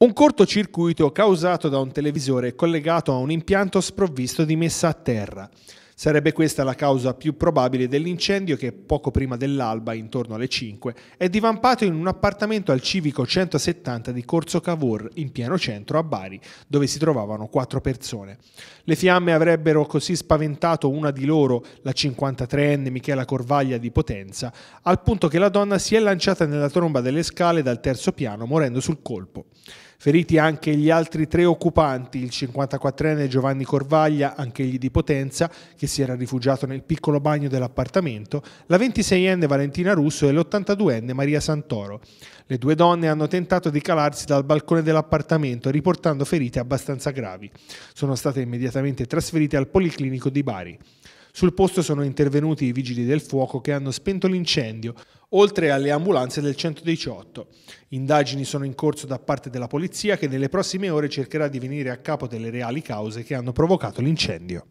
Un cortocircuito causato da un televisore collegato a un impianto sprovvisto di messa a terra. Sarebbe questa la causa più probabile dell'incendio che poco prima dell'alba, intorno alle 5, è divampato in un appartamento al civico 170 di Corso Cavour, in pieno centro a Bari, dove si trovavano quattro persone. Le fiamme avrebbero così spaventato una di loro, la 53enne Michela Corvaglia di Potenza, al punto che la donna si è lanciata nella tromba delle scale dal terzo piano morendo sul colpo. Feriti anche gli altri tre occupanti, il 54enne Giovanni Corvaglia, anch'egli di Potenza, che si era rifugiato nel piccolo bagno dell'appartamento, la 26enne Valentina Russo e l'82enne Maria Santoro. Le due donne hanno tentato di calarsi dal balcone dell'appartamento, riportando ferite abbastanza gravi. Sono state immediatamente trasferite al Policlinico di Bari. Sul posto sono intervenuti i vigili del fuoco che hanno spento l'incendio, oltre alle ambulanze del 118. Indagini sono in corso da parte della polizia che nelle prossime ore cercherà di venire a capo delle reali cause che hanno provocato l'incendio.